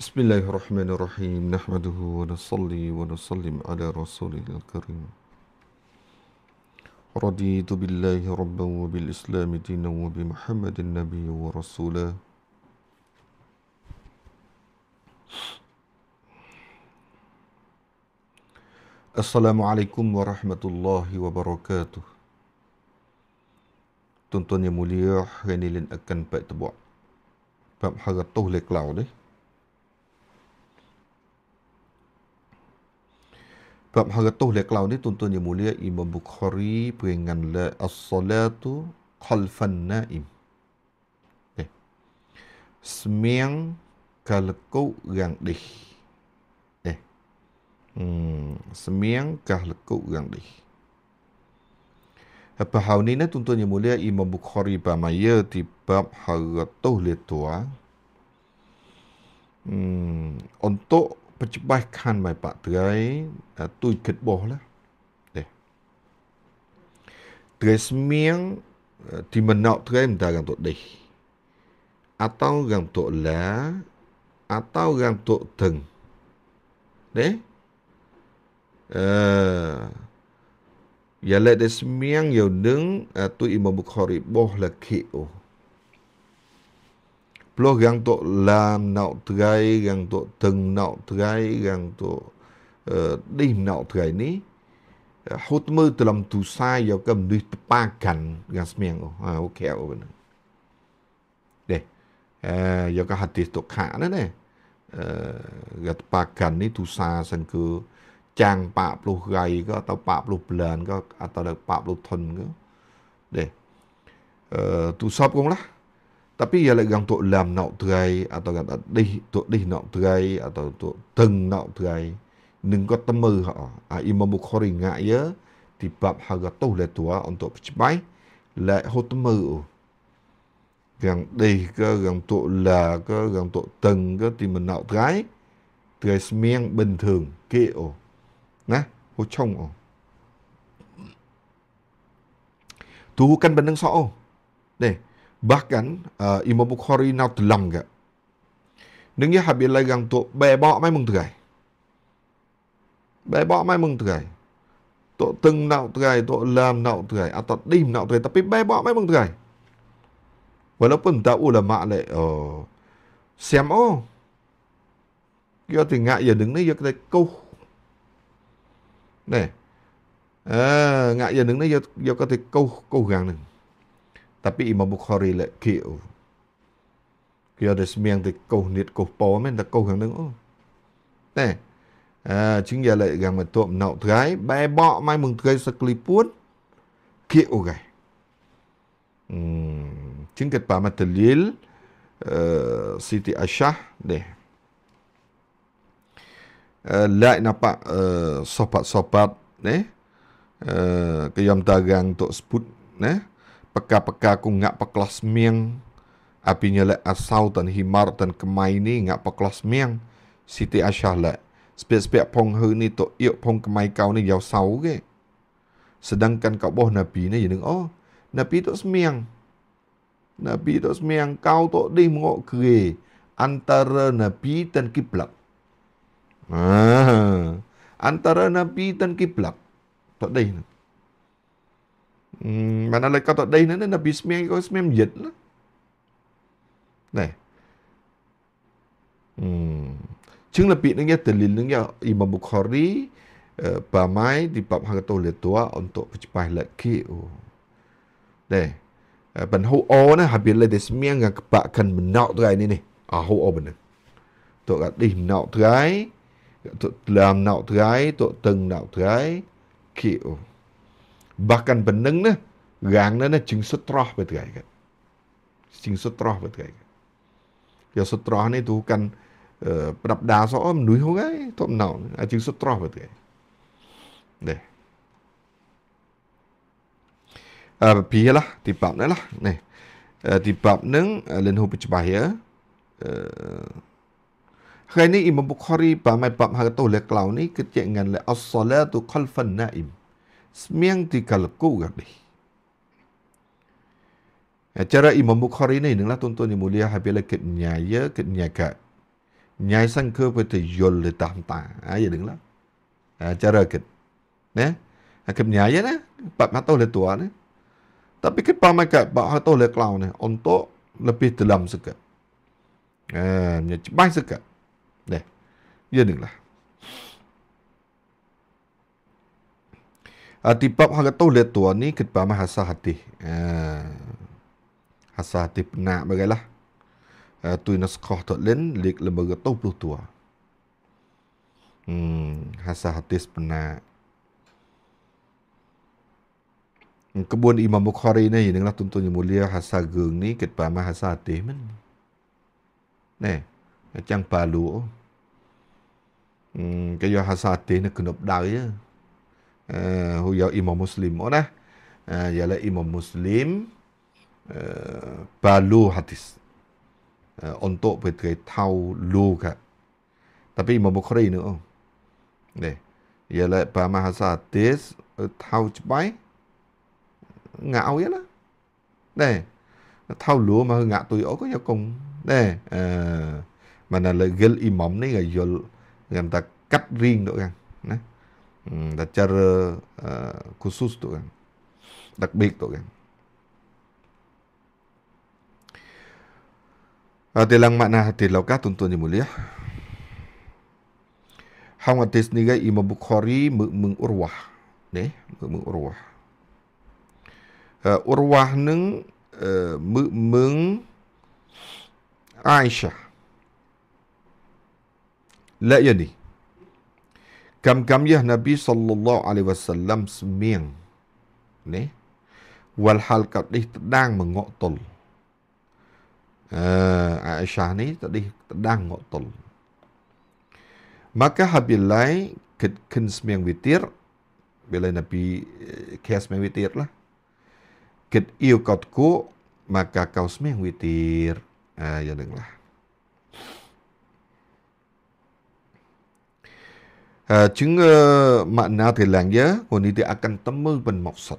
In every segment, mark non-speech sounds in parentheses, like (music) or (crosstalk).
بسم الله الرحمن الرحيم نحمده ونصلي ونسلم على رسوله الكريم رضيت بالله ربا وبالإسلام دينا وبمحمد النبي ورسولا السلام عليكم ورحمة الله وبركاته tuan مليح mulia, لن أكن بأتبع baik terbuat Bab Bab hangatuh le klau ni tuntun yang mulia Imam Bukhari pengen le as-salatu khalfan naim. Eh. Semiang kalau yang dih. Eh. Hmm. Semiang kalau yang dih. Apa hal ni tuntun yang mulia Imam Bukhari bamaya di bab hangatuh le tua. Hmm. Untuk ปัจจุบันไม่ปะเตยตุยขึ้นบ่แล้วเตยสมียงที่มันเนาะเตยมันได้กันตัวดีอาต้องกันตัวแล้วอาต้องกันตัวถึงเด้เอออย่าเล่นเตยสมียงอย่าหนึ่งตุยมาบุคคลิบ่ละขี้อู Los gang to lam nau trai gang to teng nau trai gang to đi nau trai ni hút mơ từ lòng tù sai vào cầm đi ba cành gang smiang ô à ok ô bên đây à vào cái hạt tiết tục khả nữa nè gặp ba cành ni tù sa sang cứ chàng bạ plu gai có tao bạ plu plan có tao được bạ plu thun có đây tù sập cũng lắm tapi ia legang tok lam nak terai atau kata dih tok dih nak terai atau tok teng nak terai ning ko temu ha a imam bukhari ngak ya di bab gặp tu le tua untuk pecebai le tâm temu gang đi ke gang tok la ke gang tok teng ke thì mình nak terai terai semiang bình thường kia, o nah ho chong o tu kan benang so o deh Bahkan uh, Imam Bukhari nau telam ke. Nengnya habis legang tu bebok mai mung tegai. Bebok mai mung tegai. Tu teng nau tegai, tu lam nau tegai atau à, dim nau tegai tapi bebok mai mung tegai. Walaupun tak ulama le uh, ờ, xem ô. Kia thì ngại giờ đứng đấy giờ cái câu. Này. À, ngại giờ đứng đấy giờ giờ có thể câu câu gàng này. tapi Imam Bukhari lek kio kio ada semiang te koh niat koh po men ta koh hang nung oh te à chính giờ lại gần mà tụm nậu gái bé bọ mai mừng gái sạc lì puốt kio gai hmm chính kết bà mà tự lil uh, Siti Ashah deh Uh, like nampak uh, sopat-sopat eh uh, kejam tagang tok sebut eh peka peka ku ngak peklas miang apinya le asau dan himar dan kemai ni ngak peklas miang siti asyah le spek spek pong hu ni to iok pong kemai kau ni yau sau ke sedangkan kau boh nabi ni jeneng oh nabi tu semiang nabi tu semiang kau tu di mengok kere antara nabi dan kiblat ah antara nabi dan kiblat tak deh mà nó lại có tọa đây nữa nên là bị smem có smem dịch lắm này chứng là bị nó nghe từ lìn nó nghe imam bukhari bà eh, mai đi bập hàng tổ liệt tua ông tổ phải bài lại kia ô này bản hô o nó học biết lấy để smem ngang bạc cần mình nọ thứ này này à hô o bên này tổ gặp đi nọ thứ ấy làm nọ thứ ấy tổ từng nọ thứ ấy kia bahkan beneng na gang na na jing sutrah betgai kan jing sutrah betgai kan ya sutrah ni tu kan eh, pedap da so om nui ho gai to nau a ah, jing sutrah betgai de a ah, pi lah di bab ni lah ni di bab neng eh, len ho pecbah ya eh, Hari ini Imam Bukhari bahawa bab harta oleh kelau ni ha kecil dengan le as-salatu khalfan na'im semiang ti kalku gadi. Acara Imam Bukhari ini inilah tuan-tuan yang mulia habislah ke nyaya ke nyaka. Nyai sang ke pete yol le tam ta. Ini ha, ya, dengla. Acara ke. Ne. Ha, ke nyaya ne. Pak mata le tua ne. Tapi ke pak mata pak hato le klau ne untuk lebih dalam sekat. Eh, ni cepat sekat. Ne. Ya dengla. Ati pap hang tahu dia tua ni ke depan hasa hati. Uh, ha. hasa hati penak bagailah. Uh, tu ina sekoh tak lain, lik lembaga tau puluh tua. Hmm, hasa hati sepenak. Kebun Imam Bukhari ni, ini lah tuntun yang mulia hasa geng ni, ke depan hasa hati men. Ne, macam palu. Hmm, kaya hasa hati ni kena pedang je. Ya uh, eh, who your ya imam muslim oh nah uh, ialah imam muslim uh, balu hadis uh, untuk berkait tau lu kat tapi imam bukhari ni oh deh ialah bahasa hasa hadis uh, tau cepai ngau ialah deh tau lu mah ngau tu oh ko ya kong ya deh uh, mana lagi imam ni ya, ngau yang tak cut ring tu kan. Nah. Hmm, dah cara uh, khusus tu kan. Takbik tu kan. Hati lang makna hati lauka tuntun yang mulia. Hang hati sendiri Imam Bukhari meng urwah. Ne, meng urwah. Uh, urwah neng uh, meng Aisyah. La yani. Uh, kam gamiah Nabi sallallahu alaihi wasallam semiang. Ni. Wal hal katih tedang mengotol. Uh, eh, Aisyah ni tadi tedang mengotol. Maka habilai ketken semiang witir. Bila Nabi uh, eh, kaya semiang witir lah. Ket iu kotku maka kau semiang witir. Uh, ya dengar lah. chứng mà nó thì là nhớ của đi thì akan tâm mưu bên một sọt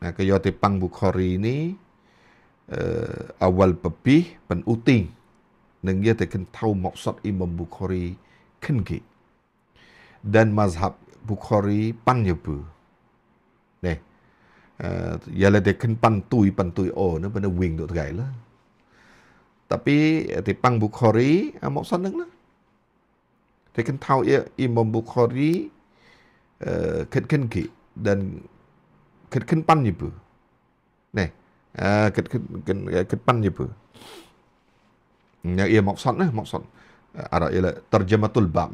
à, cái do thì băng bu khó rì ní ờ uh, eh, awal bí bên ưu tiên nâng nhớ thì kinh thâu một sọt im bằng bu khó rì kinh kỳ dan mazhab bu khó rì bắn nhờ bư nè ờ uh, là thì kinh bắn tui bắn tui ồ nó bên nó quyền được gãy lắm tapi thì băng bu khó rì à, dia kan tahu ya Imam Bukhari uh, dan ken pan ni pu. Neh. Ah ken pan ni pu. Ya ia maksud lah, maksud. Ada ialah terjematul bab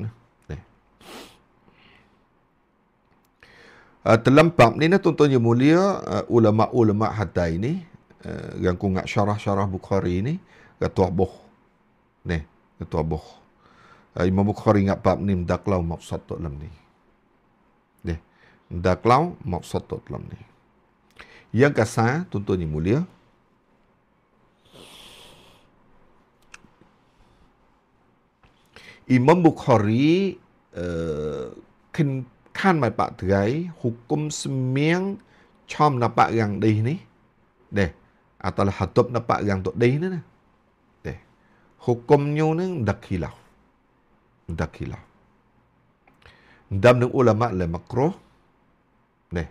dalam eh, bab ni nah tuan-tuan yang mulia eh, ulama-ulama hatta ini eh, yang ku syarah-syarah Bukhari ini ketua boh. Neh, ketua boh. ay mamukhori nga pap nim daklaw mok satto lam ni de daklaw mok satto lam ni yang kasa tuntun yang mulia Imam Bukhari uh, khan mai pak thgai hukum semiang chom na pak yang đi ni de à, atau là hatup na pak yang tu đi nữa nè de hukum nyu nang dakhilau dakila. Dam ng ulama le makro. Ne.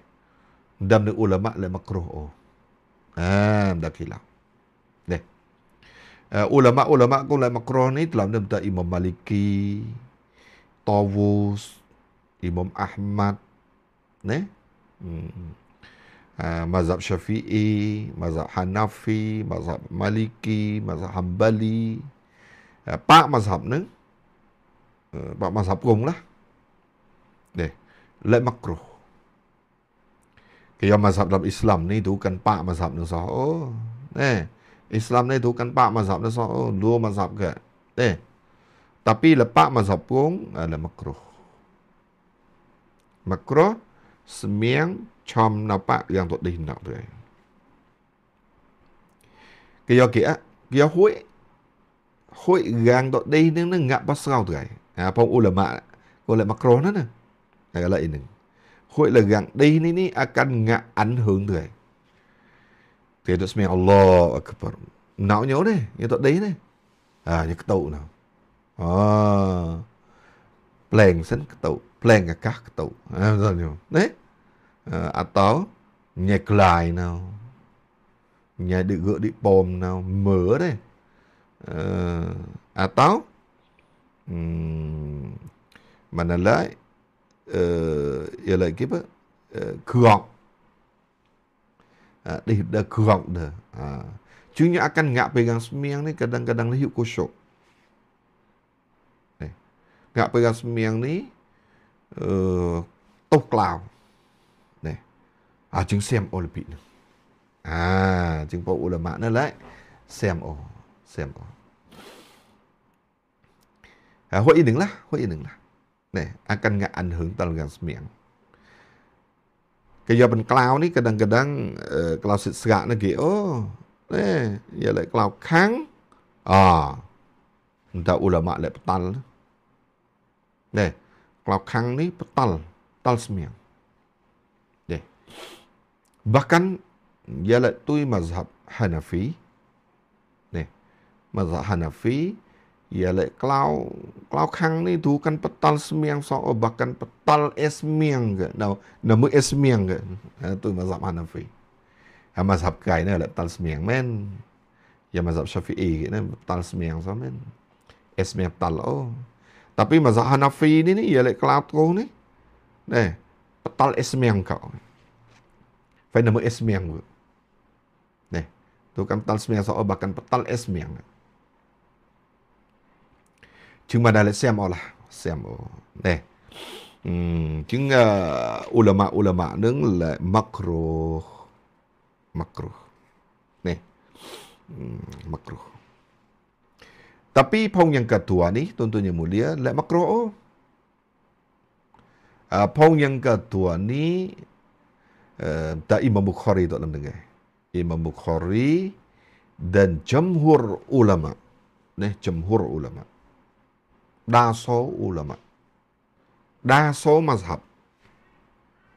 ndam ng ulama le makro oh, Ah, ha, dakila. Ne. Eh, ulama-ulama ko le makro ni dalam dem ta Imam Maliki, Tawus, Imam Ahmad, ne. Hmm. Eh, mazhab Syafi'i, mazhab Hanafi, mazhab Maliki, mazhab Hambali. Eh, pak mazhab neng. bak mazhab umum lah. Deh. Lek makruh. Kaya mazhab dalam Islam ni tu kan pak mazhab ni sah. Oh. Eh. Islam ni tu kan pak mazhab ni sah. Oh, dua mazhab ke? Eh. Tapi lepak mazhab pun ada makruh. Makruh semiang chom napak yang tok dih nak tu. Kaya kia, kia hui hui gang tok dih nang ngap pasrau tu phong đó nè Apong ulama ulama na agak lain Khuy legang dahin ini akan ngak anhung tu thì Tiada semia Allah akbar. não nyau ni, như tak đấy ni. À, như cái tàu nào. À, plan sẵn cái tàu plan cả các cái tụ. À, rồi nhiều. Đấy. À, atau à, nhạc lại nào. Nhà được gỡ đi bom nào, mở đấy. À, atau à, um, ừ manalai ialah kipa keong dah dah keong dah Cungnya akan ngak pegang semiang ni kadang-kadang hiu kosok. Ni. Ngak pegang semiang ni uh, tốc lao. Ni. À chúng xem olympic, là À chúng có ô là mã nữa Xem ô. Xem ô. À hội ý đứng là. Hội ý đứng là. nih akan nggak anhung talgan semiang. Kaya ben cloud ni kadang-kadang kalau sit serak lagi, oh, nih, ya lek cloud kang, ah, minta ulama lek petal, nih, cloud kang ni petal, tal semiang. Nih, bahkan ya lek tuh mazhab Hanafi, nih, mazhab Hanafi, Ya lek kalau kalau kang ni tu kan petal semiang so oh, bahkan petal esmiang ke. Nau nama esmiang ke. Itu ha, mazhab Hanafi. Ya mazhab kai ni lah, lek petal semiang men. Ya mazhab Syafi'i ke ni petal semiang so men. Esmiang petal oh. Tapi mazhab Hanafi ni ni ya lek kalau tu ni. Nah, petal esmiang kau. Fai nama esmiang ke. Nih, tu kan petal semiang so oh, bahkan petal esmiang ke cuma dalam siam lah siam oh ne eh. hmm cing ulama ulama neng le makruh makruh ne eh. hmm makruh tapi pong yang kedua ni tuan-tuan yang mulia le makruh oh Uh, yang kedua ni uh, tak Imam Bukhari tak dalam dengar. Imam Bukhari dan jamhur ulama. nih, jamhur ulama. đa số ulama đa số mà mazhab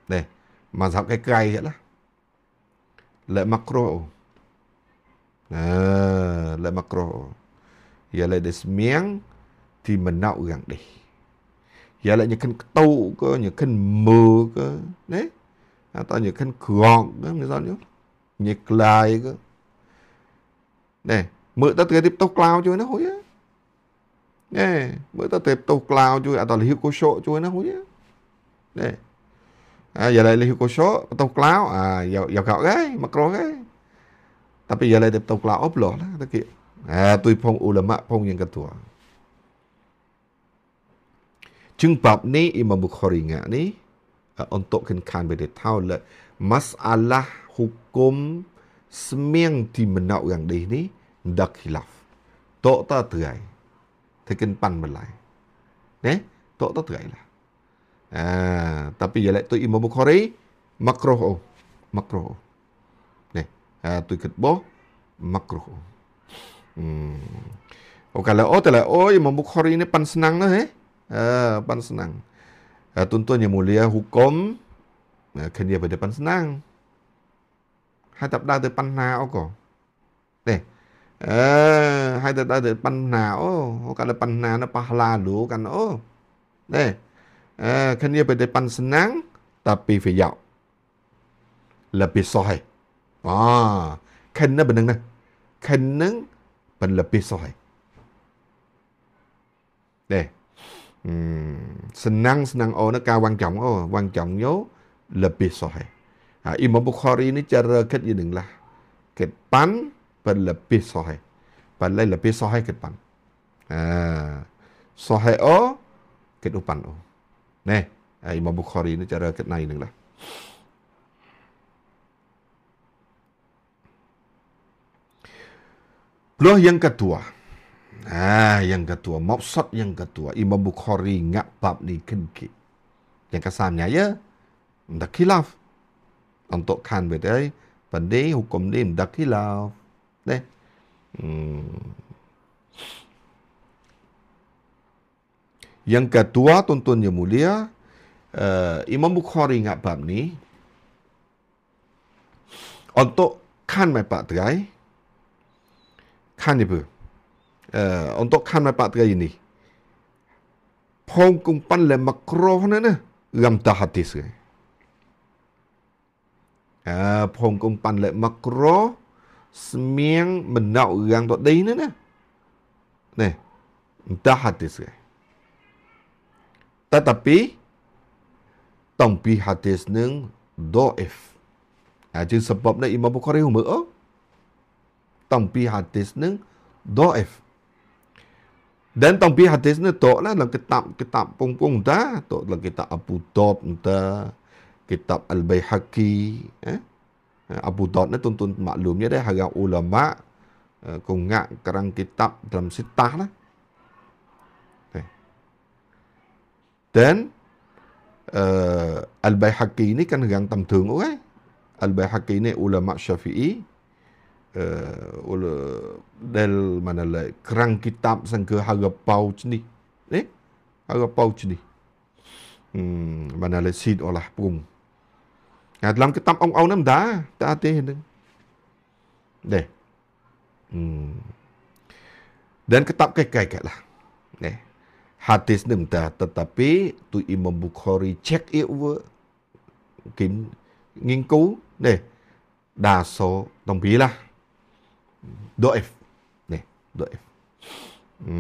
đây mazhab cái cây vậy đó lại makro ah, à, macro, giờ ialah để miếng thì mình nấu gần đi giờ lại những cái tâu cơ như khen mờ cơ đấy à, tao như khen gọn cơ như sao nữa như lại cơ này mượn tao tiếp tục lao cho nó hối á nghe mới ta tiếp tục cloud chui à toàn là hiệu cô số chui nó không biết nè à giờ đây là hiệu cô số tục cloud à dầu dầu cạo cái macro cái ta bây giờ đây tiếp tục cloud up lọt đó kia à tôi phong u là mắt phong những cái tuổi chứng bập ní imam bukhari ngã ní untuk kenkan beda tahu le masalah hukum semeng di menau yang di ni dak hilaf tok ta terai thì kinh pan mình lại nè tổ tốt vậy là à tapi giờ lại tôi imam bukhari makro makro nè à, tôi kết bố makro hmm. ok là ô tại là ô imam bukhari ini pan senang nữa he à pan senang à, tuntun yang mulia hukum à, kenya pada pan senang hai tập đa tới pan na ô kok nè អឺហើយទៅដល់ទៅបណ្ណាអូគាត់ទៅបណ្ណានៅប៉ះឡាលូកាន់អូណែអឺគ្នាទៅប៉ាន់ស្នាំងតាពីវាយកលពីសោះហើយអខិនបណ្ដឹងណាខិននឹងបណ្លពីសោះហើយណែអឺស្នាំងស្នាំងអូនៅការវាំងចំអូវាំងចំយោលពីសោះហើយអ៊ីម៉ាមបុខារីនេះចារកិតយនឹងឡាកិតប៉ាន់ berlebih sahih. Balai lebih sahih ke depan. Ah, ha. o ke depan o. Neh, ha, Imam Bukhari ni cara ke naik lah. Loh yang kedua, Ah, yang kedua Maksud yang kedua Imam Bukhari ngak bab ni kenki. Yang kesannya ya. Tak Untuk kan betul. Benda hukum ni tak né? Hmm. Yang kedua, tuan-tuan yang mulia, uh, Imam Bukhari ingat bab ni, untuk kan mepak terai, kan ibu, uh, eh, untuk kan mepak terai ini, Hong Kong pan le makro ne ne ram ta hati se. Ah, Hong Kong pan le makro semiang menak orang tak dah ini nah. Nih. Entah hati saya. Tetapi, tempi hati saya do'if. Ha, Jadi sebabnya Imam Bukhari umur. Oh. Tempi hati saya do'if. Dan tempi hati saya tak lah dalam kitab-kitab pungpung dah. Tak dalam kitab Abu Dhab dah. Kitab Al-Bayhaqi. Eh? Eh, Abu Daud ni tuan-tuan maklumnya dia harap ulama eh, kongak kerang kitab dalam sitah lah. Eh. Dan uh, Al-Bayhaqi ini kan yang tamtung orang. Al-Bayhaqi ini ulama syafi'i. Uh, ula, mana lah. Kerang kitab sangka harapau ni, Eh? Harapau ni Hmm, mana lah sid olah pung. អាដល់គេតាមអង្គអូនហ្នឹងមិនដាតាទេហ្នឹងនេះអឺដែនគេតាប់កែកែកែឡានេះហាទីសនឹងតាតតាពីទូអ៊ីម៉ាំប៊ូខារីឆែកអ៊ីវគិនងិងគូនេះដាសោតំពីឡាដូអេនេះដូអេអឺ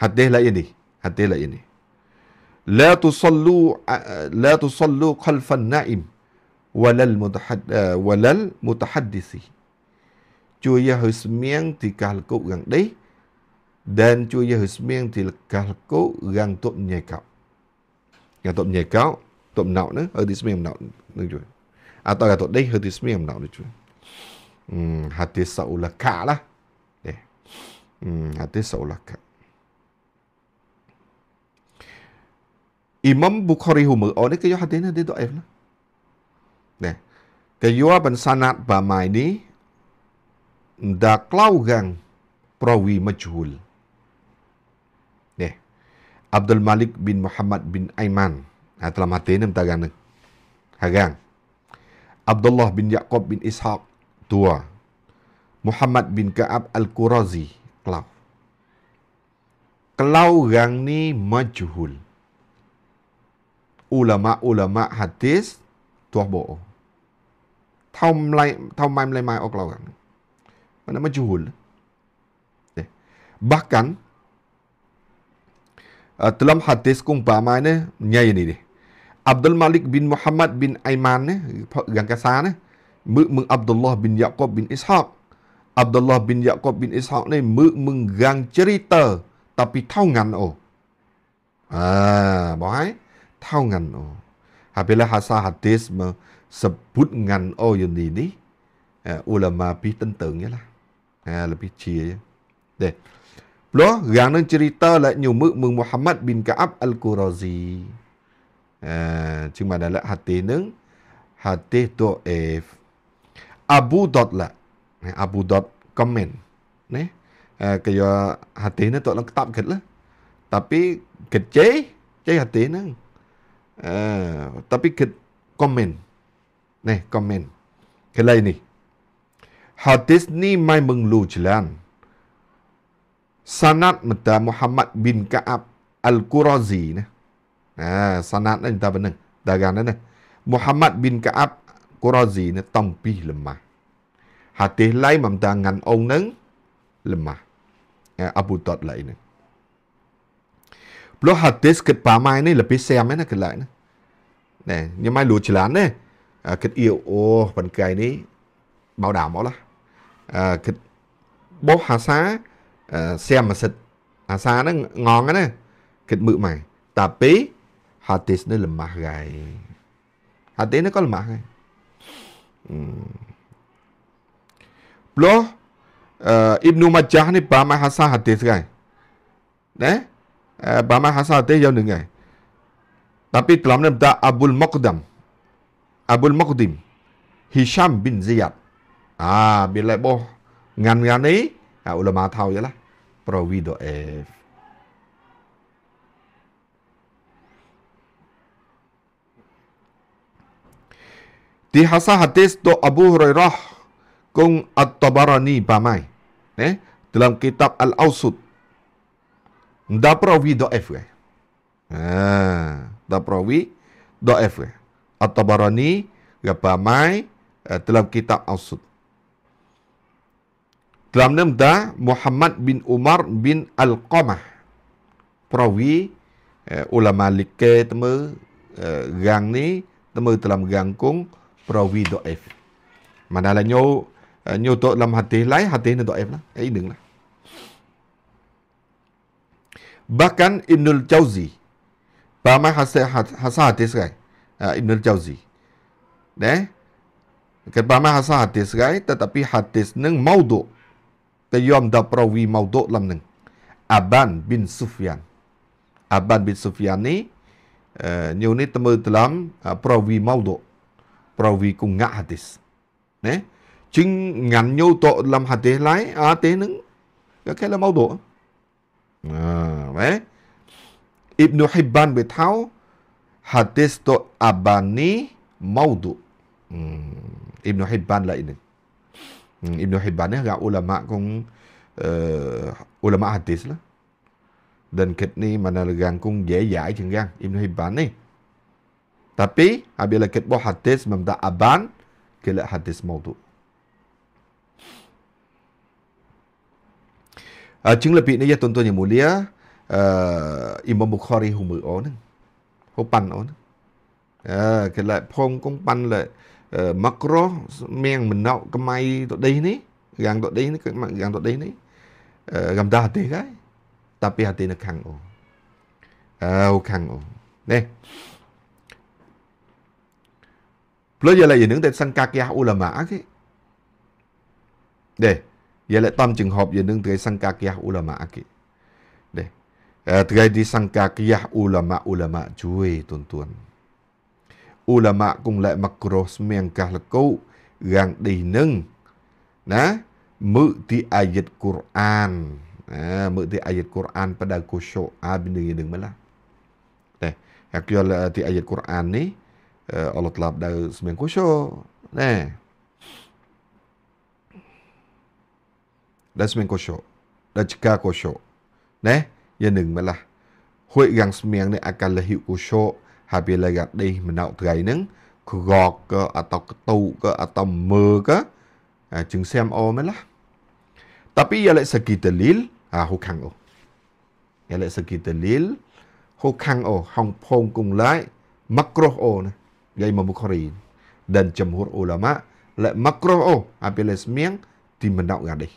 ហាទេឡៃនេះហាទេឡៃនេះ لا تصلوا لا تصلوا خلف النائم walal mutahad eh, walal mutahaddisi chua ya hu smiang ti ka lku gang dei dan chua ya hu smiang ti ka lku gang tu nye ka ya tu nye ka tu nau ne hu ti smiang nau ne chua atau ya tu dei hu ti smiang nau ne chua hmm hati saula ka lah eh hmm hati saula ka Imam Bukhari humur. Oh, ni kaya hadis ni, dia tu ayah lah ke yua ben sana bama ini nda klaugang prawi majhul. Nih, Abdul Malik bin Muhammad bin Aiman. Ha, telah mati ni mentagang ni. Hagang. Abdullah bin Yaqub bin Ishaq. Tua. Muhammad bin Kaab Al-Qurazi. Klau. Klau gang ni majhul. Ulama-ulama hadis tuah bo'oh. ทำไรทำไมไรมาออกเรากันมันไม่จูดบักกันตลอดฮัติสกุงปามาเนี่ยยังนี่ดิอับดุลมาลิกบินมุฮัมมัดบินไอมานเนี่ยพออย่างกษานะมือมึงอับดุลลอฮ์บินยาโคบินอิสฮอกอับดุลลอฮ์บินยาโคบินอิสฮอกเนี่ยมือมึงกังเจริเตอร์แต่ปีเท่างันโออ่าบอกให้ เท่ากันโอฮะเป็นเรื่องฮัซาฮัติสมา sebutkan oh yang ini uh, à, ulama pi tentang je lah. Uh, lebih cia je. Deh. Lo yang nang à, cerita lah nyumuk mừng Muhammad bin Ka'ab al-Qurazi. Uh, cuma adalah hati nang hati tu F. Abu Dot là, Abu Dot comment, komen. Neh. Uh, kaya hati nang tu lah ketap ket lah. Tapi kecil, cai hati nang. Uh, à, tapi ket comment này comment cái này này hadis ni mai mừng lu jalan sanat mata Muhammad bin Ka'ab al-Qurazi nè à sanad này ta bên benar dagang nè Muhammad bin Ka'ab Qurazi nè tong pi lemah hadis lai mam ta ngan ông nâng lemah à, Abu Dawud lại nè Bloh hadis mai pamai là biết xem nè ke lại nè nè ni mai lu jalan nè គិតអ៊ីអូប៉ុន្តែនេះ បោដាមកឡាគិតបោះហាសាសៀមសិទ្ធអាសាហ្នឹងងងណាគិតមឹកម៉ែតាពីហាទីសនេះលម៉ាស់ហ្គៃហាទីនេះក៏លម៉ាស់ហ្គៃប្លោះអ៊ីបនុម៉ាចាស់នេះបាម៉ាហាសាហាទីសហ្គៃណាបាម៉ាហាសាទេយកនឹងហ្គៃតាពីត្លាំនឹងតាអាប់ុលម៉ុកដាំ Abul Mukdim Hisham bin Ziyad ah bila boh ngan ngan ni ah, ulama tahu je lah provido F di hasa hadis do Abu Hurairah kung at-tabarani pamai ne eh, dalam kitab al-ausud da provido F eh ah ha, da provido F eh At-Tabarani Gabamai uh, eh, dalam kitab Ausud. Dalam nama Muhammad bin Umar bin Al-Qamah. Perawi uh, ulama like teme uh, gang ni teme dalam gangkung perawi do'if. Manala nyo uh, eh, nyo to dalam hati lain hati ni do'if lah. Eh, ini lah. Bahkan Ibnul Jauzi. Bama hasil hasil hati sekarang. uh, Ibn Jauzi. Deh. Kerpama hasa hadis gai tetapi hadis neng maudhu. Tayom da prawi maudhu lam neng. Aban bin Sufyan. Aban bin Sufyan ni uh, eh, nyu ni temu dalam uh, ah, prawi maudhu. Prawi ku ngak hadis. Deh. Chính ngắn nhau tội làm hạt tế lái, à tế nâng, cái là mau đổ. À, đấy. Ibn Hibban bị tháo hadis tu abani maudu. Hmm. Ibn Hibban lah ini. Hmm. Ibn Hibban ni orang ulama kong uh, ulama hadis lah. Dan kat ni mana legang kong jayai ya macam orang. Ibn Hibban ni. Tapi apabila kat buah hadis memta aban kira hadis maudu. Uh, ah, Cing lebih ni ya tuan-tuan yang mulia. Eh, Imam Bukhari humul orang. Oh, opan ờ cái lại phong cũng pan lại mặc rô miệng mình nọ cái mày tụi đi ní gang tụi đi ní cái mày gang tụi đi ní gam ta hati cái tapi hati nó khăng ô ờ khăng ô nè ព្រោះយល់តែយើងតែសង្កាគះអ៊ូឡាម៉ាគេដែរយល់តែតំចង្ហប់យើងនឹងតែសង្កាគះអ៊ូឡាម៉ាគេ Uh, terai disangka kiyah ulama-ulama jui tuan-tuan. Ulama kung lai makroh semengkah leku yang dihineng. Nah, mukti ayat Quran. Nah, mukti ayat Quran pada kusyuk abin ah, dengi dengi malah. Nah, eh, yang kuyol di eh, ayat Quran ni, uh, Allah telah pada semeng kusyuk. Nah. Dan semeng kusyuk. Dan cekah kusyuk. Nah. យ៉ាងម៉េចឡាហួយយ៉ាងស្មៀងនេះអាកាលហ៊ីគូឈោហាបៀលាយ៉ាដេមណៅត្រៃនឹងក្រកក៏អតកតូក៏អតមើក៏ជឹងសាមអូមែនឡា tapi ia lek segi dalil ha hukang o ia lek segi dalil hukang o hong phong kung lai makruh o na yai mabukhari dan jumhur ulama lek makruh o apil smiang di mendak gadih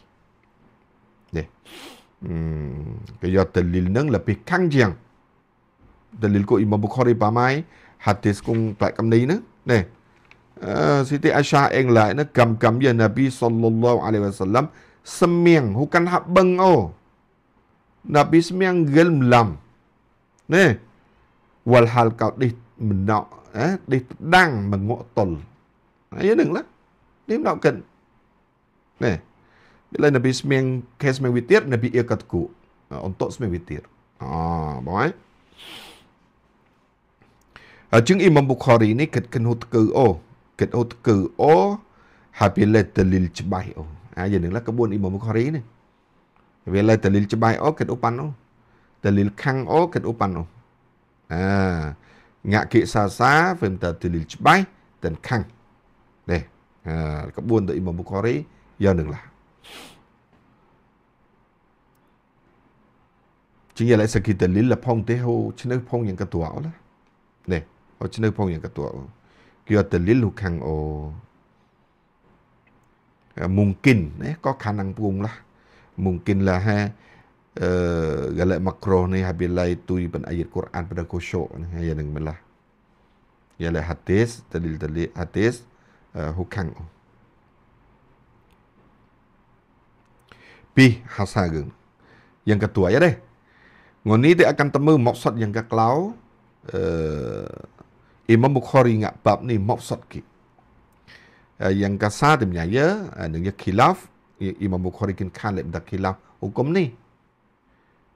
deh Hmm, kaya dalil nang lebih kangjang. Dalil ko Imam Bukhari pamai hadis kung tak kamni nang. Nih. Eh, Siti Aisyah eng lah nang gam gam ya Nabi sallallahu alaihi wasallam semiang hukan hak bengo. Nabi semiang gel lam. Nih. Walhal kau di menok eh di dang mengotol. Ya nang lah. Di menok kan. Nih. Bila Nabi seming ke seming witir, Nabi ia katku. Untuk seming witir. Ah, baik. Jeng Imam Bukhari ni ket kenut ke o. Ket ut ke o. Habila dalil cebai o. Ah, jadi lah kebun Imam Bukhari ni. Bila dalil cebai o ket upan o. Dalil kang o ket upan o. À, ngạ kệ xa xa phim ta từ lì bay tần khăn đây à, các buôn tự imam bukhari giờ đừng là ជាឡេសគីតលីលផងទេហូឈ្នៅផងយ៉ាងកតួអោណានេះហូឈ្នៅផងយ៉ាងកតួអោគីអតលីលហូខាងអូ mungkin eh có khả năng buông lah mungkin lah ha uh, galak makroh ni habilai tui pen ayat Quran pada khusyuk ni ya dengan melah ya lah hadis dalil-dalil hadis uh, hukang Pih Hasageung. Yang ketua ya deh. Ngoni dia akan temu maksud yang keklau uh, Imam Bukhari ngak bab ni maksud ki. Uh, yang kasar dia menyaya uh, yang khilaf Imam Bukhari kin kan lek dah khilaf hukum ni.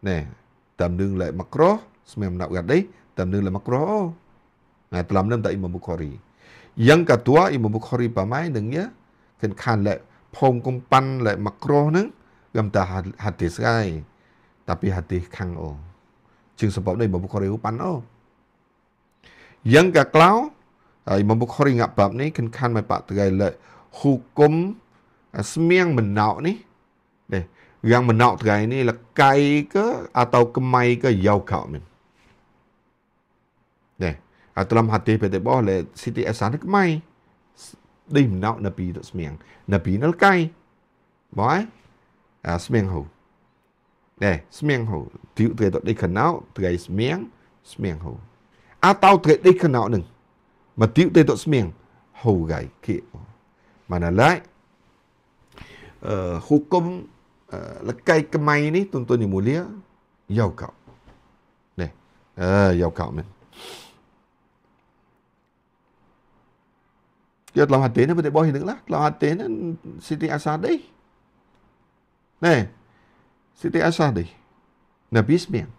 Nè, tam nương lek makruh semem nak gat deh, tam nương lek makruh oh. Nah, telam nem tak Imam Bukhari. Yang ketua Imam Bukhari pamai dengan ya kin kan lek ភូមិកំប៉ាន់លែកមកក្រោះហ្នឹង gamta hadis kai tapi hadis kang o jeung sebab ni Imam Bukhari pan o yang ka klau Imam Bukhari ngak bab ni kan kan mai pak tegai le hukum semiang menauk ni deh yang menauk tegai ni lekai ke atau kemai ke yau kau min deh dalam hadis PT Boh le Siti Asan kemai ដេញដំណោកនៅពីស្មៀងនៅពីនៅលកៃបងអើយ à, uh, smiang hầu đây smiang hầu thiếu tre tọt đi khẩn não tre smiang smiang hầu à tao tre đi khẩn não nừng mà thiếu tre tọt smiang hầu gai kia mana lai uh, hukum uh, lekai kemai ni tuan-tuan yang mulia yau kau ni uh, yau kau ni Ya dalam hati ni betul boleh dengar lah. Dalam hati ni Siti Asadi. Nah, Siti Asah deh. Nabi Ismail.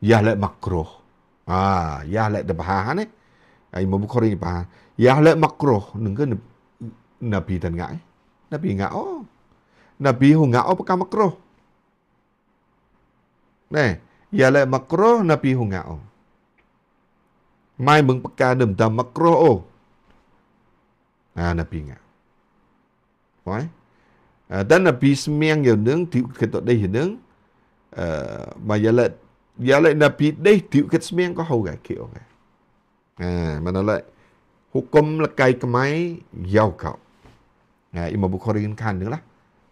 Ya lek makroh. Ha, ah, ya lek de bahah ha, ne. Ai mau bukori ni bahah. Ya lek makroh nengke nabi dan ngai. Eh. Nabi ngai oh. Nabi hu ngai oh pekam makroh. Nah, ya lek makroh nabi hu ngai oh. Mai mengpekan dem dam makroh oh. Nah, nabi ngai. Okay? Ah, dan nabi semiang yang neng tiuk ketok deh yang neng ah, majalat majalat nabi deh tiuk ket semiang kau hoga ke oke eh ah, mana lah hukum lekai kemai yau kau eh imam bukhari kan kan neng lah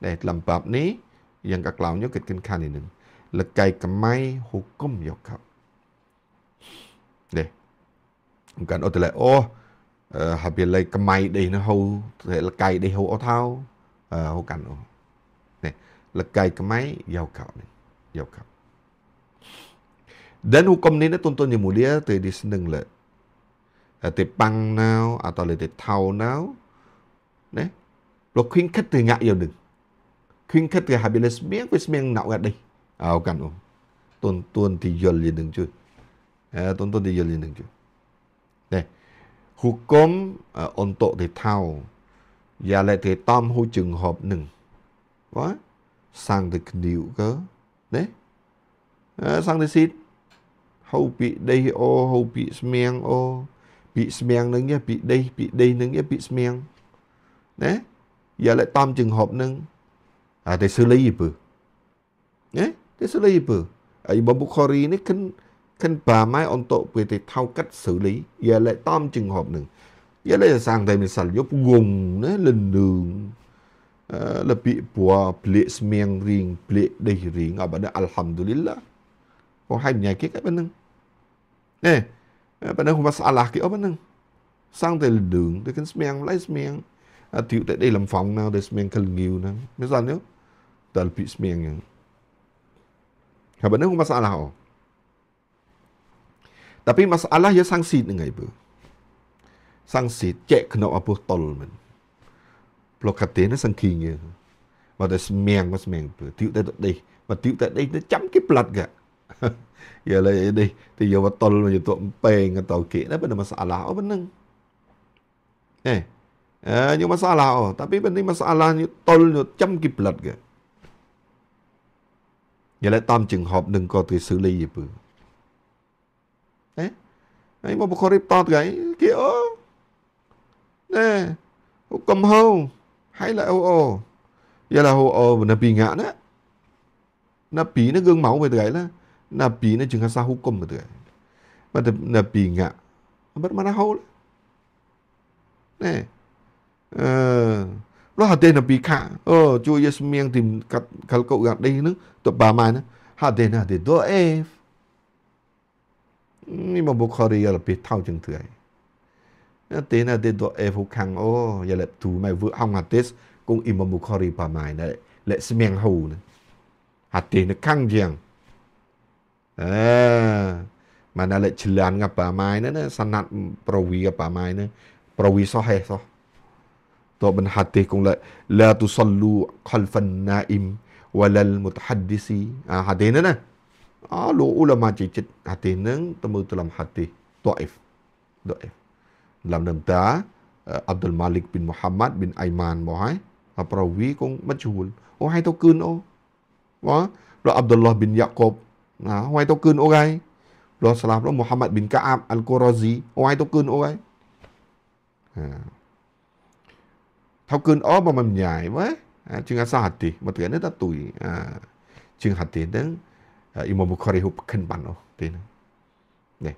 deh dalam bab ni yang kau kelau nyok ketin kan neng lekai kemai hukum yau kau deh bukan oh tu lah. oh cái ờ, cái máy ờ, máy nó thế là là này giàu giàu đến ហបៀលៃកម៉ៃដេណហូទេលកៃដេហូអត់ហៅហូកាន់អូនេះលកៃកម៉ៃយកកោនេះយកកោ Dan hukum ni dia tuntun yang mulia tu di seneng le. Te pang nao atau à, le te thau nao. Nè. Lo khuyên khích từ ngạ giàu đừng. Khuyên khích từ habis le miếng với smiang nạo gạt đi. À, kan um. Tuntun thì yol li đừng chui. Ờ, tuntun thì yol liền đừng chui. hukum untuk dithau ya le te tom hu trường hợp នឹងបាទសាំងទៅគនីវកើណាសាំងទៅស៊ីតហៅពីដីអូហៅពីស្មៀងអូពីស្មៀងនឹងពីដីពីដីនឹងពីស្មៀងណាយ៉ាលេតំជឹងហប់នឹងអាទេសលីពើណាទេសលីពើអីបប៊ូខូរីនេះគិន thân bà mai ổn tộ về thì thao cách xử lý giờ lại tom trường hợp nữa. giờ lại sang đây mình sản giúp gồm nó lên đường ờ, là bị bùa ple smiang riêng ple đầy riêng ở bên alhamdulillah có hai nhà kia cái bên nưng nè ờ, bên đó không phải masalah kia ở bên nưng sang đây lên đường thì cái smiang lấy smiang à, ờ, tiểu tại đây làm phòng nào để smiang cần nhiều nè mới ra nữa tại bị smiang nhưng ở bên nưng không masalah Tapi masalah ya sangsi dengan ibu. Sangsi cek kena apa tol men. Pulau kata ni sangkinya. Mata semiang pas semiang apa. Tiup tak deh. Mata tiup tak deh. Dia cam ke pelat ke. (laughs) ya lah ya deh. Dia ya tol macam tu. Peng atau ke. Okay. Apa ada masalah. Oh benang. Eh. Eh, ni masalah oh. Tapi benda masalah ni tol ni cam kiblat ke. Ya lah tam jeng hop nengkau tu seri apa. Ini eh? mau korip tau tak? Kita Nah, hukum hau, hai lah oo, oh, oh. ya lah oo, oh, nabi ngak nak, nabi ni gương mẫu betul lah, nabi ni jangan sah hukum betul gay, pada nabi ngak, apa mana hau lah, nah, eh, eh lo lah, hati nabi kha, oh, cuy yes miang tim kat kalau kau gak deh nung, tu bama nah, hati nah hati doa eh, mimo Bukhari ialah pih tau jeng tuai. Nanti nanti do efu kang o ya lep tu mai vu hong hatis kung imam Bukhari pa mai na lep semiang hau na. Hati na kang jeng. Ah, mana lek jelan ngapa mai na na sanat prawi apa mai na prawi sahih sah. Tu ben hati kung la la tusallu khalfan naim walal mutahaddisi. Ah hati na na. Lalu ulama cicit hati neng temu dalam hati Taif. Taif. Dalam namta ờ, Abdul Malik bin Muhammad bin Aiman bohai. Aparawi kong majhul. Oh hai tau kun oh. Wah. Lalu Abdullah bin Yaakob. Nah, oh hai tau kun oh gai. Lalu salam Muhammad bin Ka'ab Al-Qurazi. Oh hai tau kun oh gai. Tau kun oh mà mình nhảy với. Chừng asa hati. Mà tựa nó ta tùy. À, chừng hati neng. Ah, Imam Bukhari hub ken pan oh tin. Ne.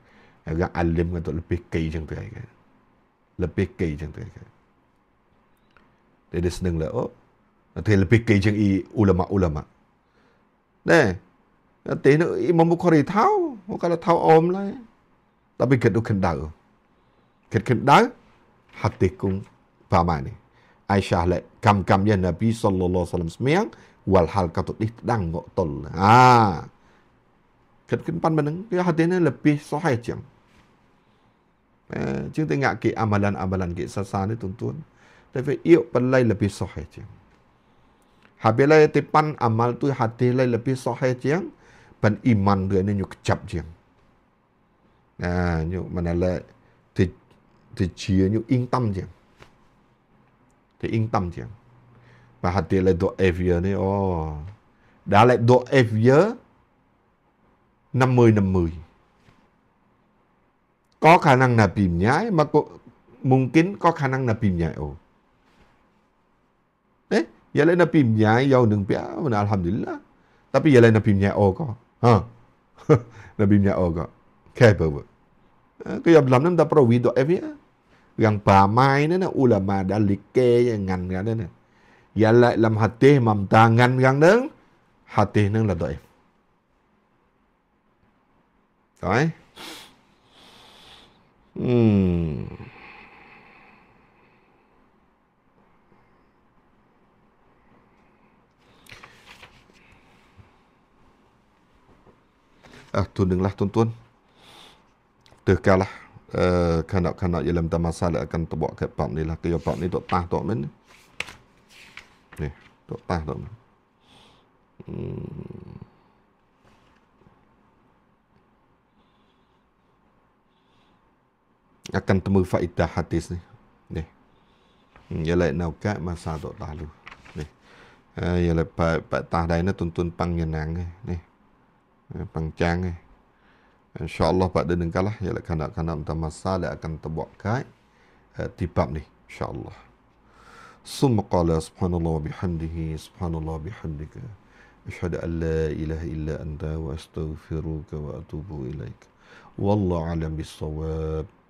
agak alim ngatu lebih kei jang tu kan. Lebih kei jang tu kan. Dia dah senang lah. Oh. Nanti lebih kei jang i ulama-ulama. Ne. Nanti nak Imam Bukhari tahu, Oh kalau tahu om lah. Eh. Tapi kena kendal. Kena kendal. Hati kung bama ni. Aisyah lah. Kam-kam ya Nabi SAW semang Walhal katut ni tangguk tol. ah khẩn kinh ban bên cái họ tên là bị so hai chiếm chứ amalan amalan ke xa xa nữa Tapi tuần tại lebih yêu bên lại là pan so hai chiếm hạ bên lại tên ban amal tôi hạ tên lại là bị so hai chiếm bên iman người nên nhục chập chiếm à nhục mà là ti thì chia nhục yên tâm chiếm thì yên tâm chiếm và hạ tên lại độ evier này ồ 50-50. Có khả năng là bìm nhái mà mungkin có khả năng là bìm pimnyai ồ. Eh, jalan na pimnyai yau nung pia mana alhamdulillah. Tapi lại Là bìm pimnyai ồ có. Ha. na pimnyai ồ có. Kaya ba ba. Kaya dalam nam da prawi do eh ya. Yang pamai na na ulama da like yang ngan ngan na. Ya lại làm hạt tê mầm tà ngăn găng nâng Hạt tê nâng là đội cái Hmm. À, ah, tuan dengar lah tuan-tuan. Tegak lah. Uh, eh, Kanak-kanak yang lemta masalah akan terbuat ke pub ni lah. Kaya pub ni tak tah tak men. Ni, tak tah tak men. Hmm. akan temu faedah hadis ni. Hmm, eh, ni. Hmm, ya lai nauka masa tu lalu. Ni. Eh ya lai pa pa tah dai na tuntun pang yenang ni. Eh, pang cang ni. Insyaallah allah pak de lah. ya lai kana-kana unta masa lai akan tebuak kai eh, tibab ni insya-Allah. ثم قال سبحان الله وبحمده سبحان الله وبحمدك أشهد أن لا إله إلا أنت وأستغفرك وأتوب إليك والله أعلم بالصواب